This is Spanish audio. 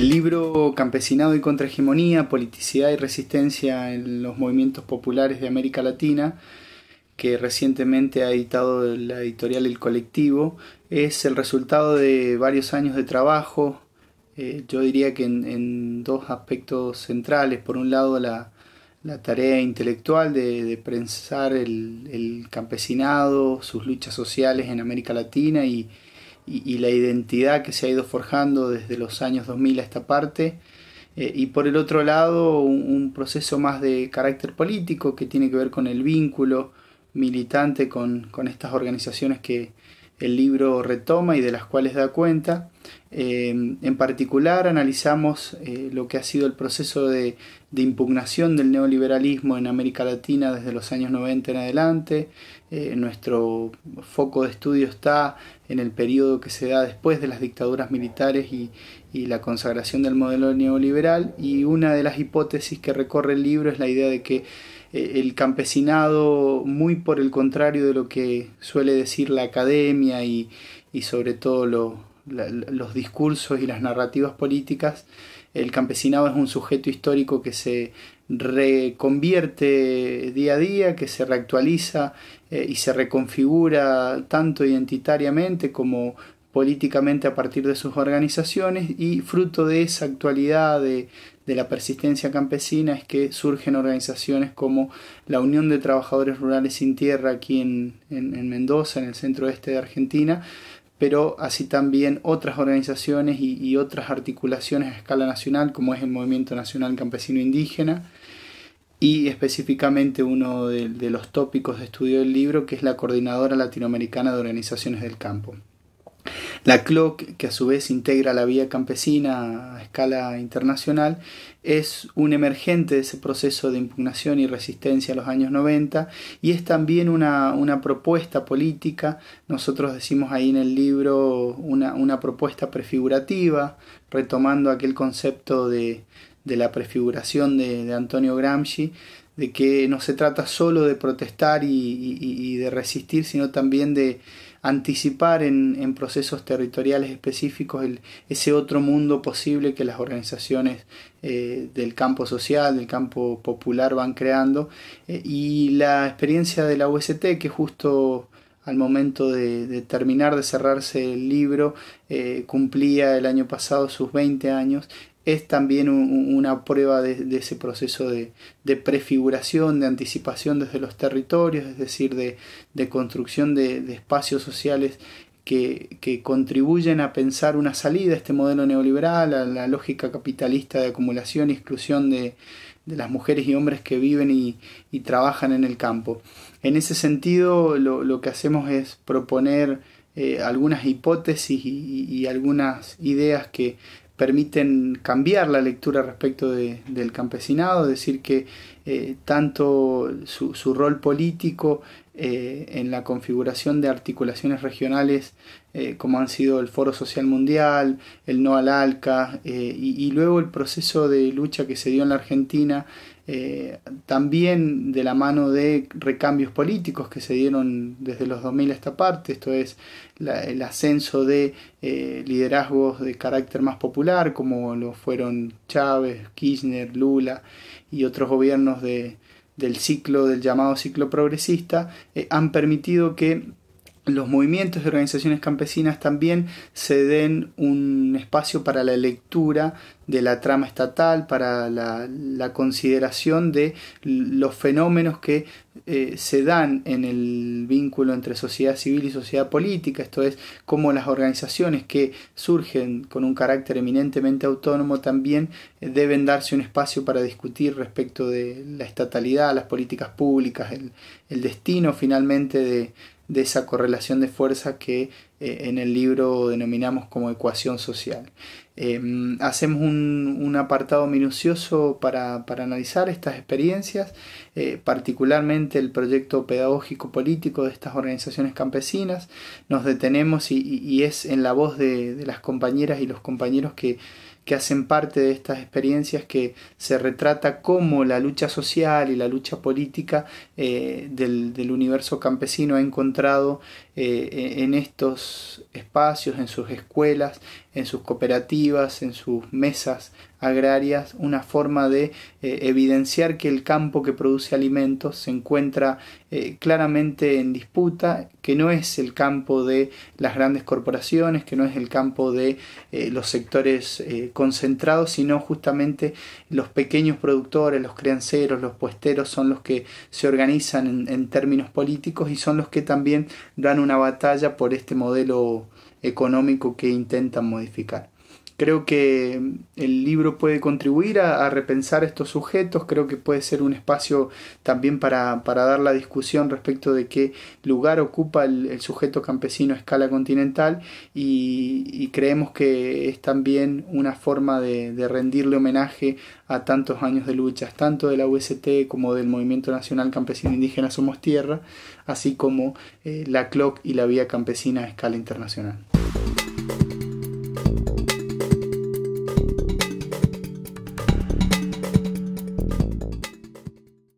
El libro Campesinado y Contrahegemonía, Politicidad y Resistencia en los Movimientos Populares de América Latina, que recientemente ha editado la editorial El Colectivo, es el resultado de varios años de trabajo, eh, yo diría que en, dos aspectos centrales. Por un lado, la, tarea intelectual de, de pensar el campesinado, sus luchas sociales en América Latina y, y, la identidad que se ha ido forjando desde los años 2000 a esta parte. Eh, y por el otro lado, un, proceso más de carácter político que tiene que ver con el vínculo militante con, con estas organizaciones que, el libro retoma y de las cuales da cuenta. Eh, en particular analizamos eh, lo que ha sido el proceso de, impugnación del neoliberalismo en América Latina desde los años 90 en adelante. Eh, nuestro foco de estudio está en el periodo que se da después de las dictaduras militares y la consagración del modelo neoliberal y una de las hipótesis que recorre el libro es la idea de que eh, el campesinado, muy por el contrario de lo que suele decir la academia y, sobre todo los discursos y las narrativas políticas, el campesinado es un sujeto histórico que se reconvierte día a día, que se reactualiza eh, y se reconfigura tanto identitariamente como políticamente a partir de sus organizaciones y fruto de esa actualidad de, la persistencia campesina es que surgen organizaciones como la Unión de Trabajadores Rurales Sin Tierra aquí en, Mendoza, en el centro este de Argentina, pero así también otras organizaciones y, otras articulaciones a escala nacional, como es el Movimiento Nacional Campesino Indígena, y específicamente uno de los tópicos de estudio del libro, que es la Coordinadora Latinoamericana de Organizaciones del Campo. La CLOC, que a su vez integra la vía campesina a escala internacional, es un emergente de ese proceso de impugnación y resistencia a los años 90 y es también una, propuesta política, nosotros decimos ahí en el libro una, propuesta prefigurativa, retomando aquel concepto de, la prefiguración de Antonio Gramsci, de que no se trata solo de protestar y, de resistir, sino también de anticipar en, procesos territoriales específicos ese otro mundo posible que las organizaciones eh, del campo social, del campo popular van creando. Eh, y la experiencia de la UST, que justo al momento de, terminar de cerrarse el libro, eh, cumplía el año pasado sus 20 años es también una prueba de, ese proceso de, prefiguración, de anticipación desde los territorios, es decir, de, construcción de, espacios sociales que, contribuyen a pensar una salida a este modelo neoliberal, a la lógica capitalista de acumulación y exclusión de, las mujeres y hombres que viven y, trabajan en el campo. En ese sentido, lo, que hacemos es proponer eh, algunas hipótesis y algunas ideas que permiten cambiar la lectura respecto del campesinado, decir que eh, tanto su, rol político eh, en la configuración de articulaciones regionales eh, como han sido el Foro Social Mundial, el No al ALCA y, luego el proceso de lucha que se dio en la Argentina eh, también de la mano de recambios políticos que se dieron desde los 2000 a esta parte, esto es el ascenso de eh, liderazgos de carácter más popular, como lo fueron Chávez, Kirchner, Lula y otros gobiernos del ciclo, del llamado ciclo progresista, eh, han permitido que los movimientos de organizaciones campesinas también se den un espacio para la lectura de la trama estatal, para la, consideración de los fenómenos que eh, se dan en el vínculo entre sociedad civil y sociedad política, esto es, cómo las organizaciones que surgen con un carácter eminentemente autónomo también eh, deben darse un espacio para discutir respecto de la estatalidad, las políticas públicas, el, el destino finalmente de de esa correlación de fuerza que eh, en el libro denominamos como ecuación social. Em, hacemos un, apartado minucioso para, analizar estas experiencias, eh, particularmente el proyecto pedagógico político de estas organizaciones campesinas. Nos detenemos y, es en la voz de, de las compañeras y los compañeros que que hacen parte de estas experiencias que se retrata como la lucha social y la lucha política eh, del, universo campesino ha encontrado eh, e-, en estos espacios, en sus escuelas, en sus cooperativas, en sus mesas agrarias, una forma de eh, evidenciar que el campo que produce alimentos se encuentra eh, claramente en disputa, que no es el campo de las grandes corporaciones, que no es el campo de eh, los sectores concentrados, sino justamente los pequeños productores, los crianceros, los puesteros son los que se organizan en términos políticos y son los que también dan una batalla por este modelo económico que intentan modificar. Creo que mm, el libro puede contribuir a, repensar estos sujetos, creo que puede ser un espacio también para, dar la discusión respecto de qué lugar ocupa el, sujeto campesino a escala continental y, creemos que es también una forma de, rendirle homenaje a tantos años de luchas, tanto de la UST como del Movimiento Nacional Campesino Indígena Somos Tierra, así como eh, la CLOC y la Vía Campesina a escala internacional.